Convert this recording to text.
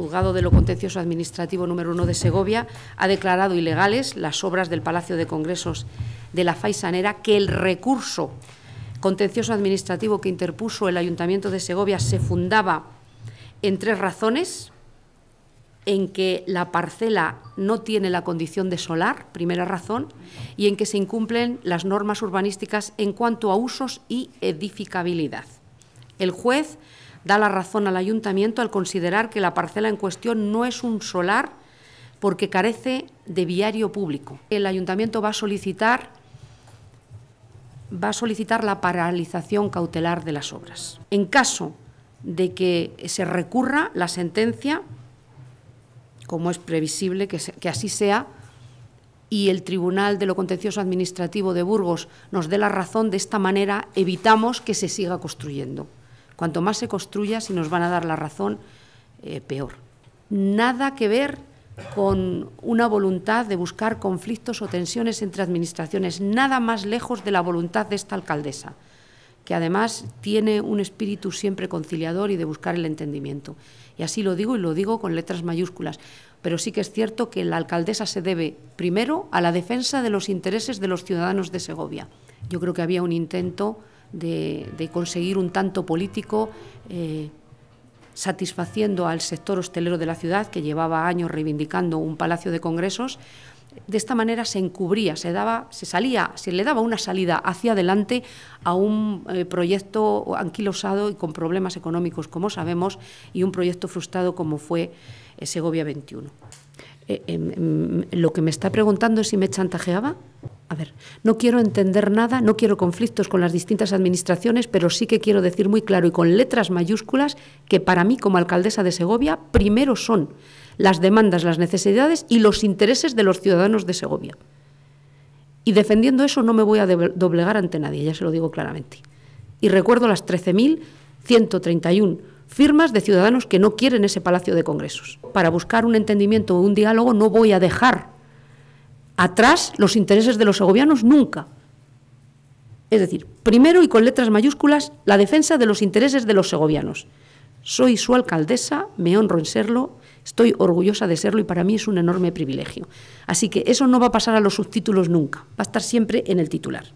Juzgado de lo Contencioso Administrativo número uno de Segovia ha declarado ilegales las obras del Palacio de Congresos de la Faisanera que el recurso contencioso administrativo que interpuso el Ayuntamiento de Segovia se fundaba en tres razones en que la parcela no tiene la condición de solar, primera razón, y en que se incumplen las normas urbanísticas en cuanto a usos y edificabilidad. El juez da la razón al ayuntamiento al considerar que la parcela en cuestión no es un solar porque carece de viario público. El ayuntamiento va a solicitar va a solicitar la paralización cautelar de las obras. En caso de que se recurra la sentencia, como es previsible que, que así sea, y el Tribunal de lo Contencioso Administrativo de Burgos nos dé la razón, de esta manera evitamos que se siga construyendo. Cuanto más se construya, si nos van a dar la razón, eh, peor. Nada que ver con una voluntad de buscar conflictos o tensiones entre administraciones, nada más lejos de la voluntad de esta alcaldesa, que además tiene un espíritu siempre conciliador y de buscar el entendimiento. Y así lo digo y lo digo con letras mayúsculas. Pero sí que es cierto que la alcaldesa se debe, primero, a la defensa de los intereses de los ciudadanos de Segovia. Yo creo que había un intento de, conseguir un tanto político eh, satisfaciendo al sector hostelero de la ciudad, que llevaba años reivindicando un palacio de congresos. De esta manera se encubría, se, daba, se, salía, se le daba una salida hacia adelante a un eh, proyecto anquilosado y con problemas económicos, como sabemos, y un proyecto frustrado como fue eh, Segovia 21. Em, em, lo que me está preguntando es si me chantajeaba a ver, no quiero entender nada, no quiero conflictos con las distintas administraciones, pero sí que quiero decir muy claro y con letras mayúsculas que para mí como alcaldesa de Segovia primero son las demandas, las necesidades y los intereses de los ciudadanos de Segovia. Y defendiendo eso no me voy a doblegar ante nadie, ya se lo digo claramente. Y recuerdo las 13.131 firmas de ciudadanos que no quieren ese Palacio de Congresos. Para buscar un entendimiento o un diálogo no voy a dejar atrás los intereses de los segovianos nunca. Es decir, primero y con letras mayúsculas, la defensa de los intereses de los segovianos. Soy su alcaldesa, me honro en serlo, estoy orgullosa de serlo y para mí es un enorme privilegio. Así que eso no va a pasar a los subtítulos nunca, va a estar siempre en el titular.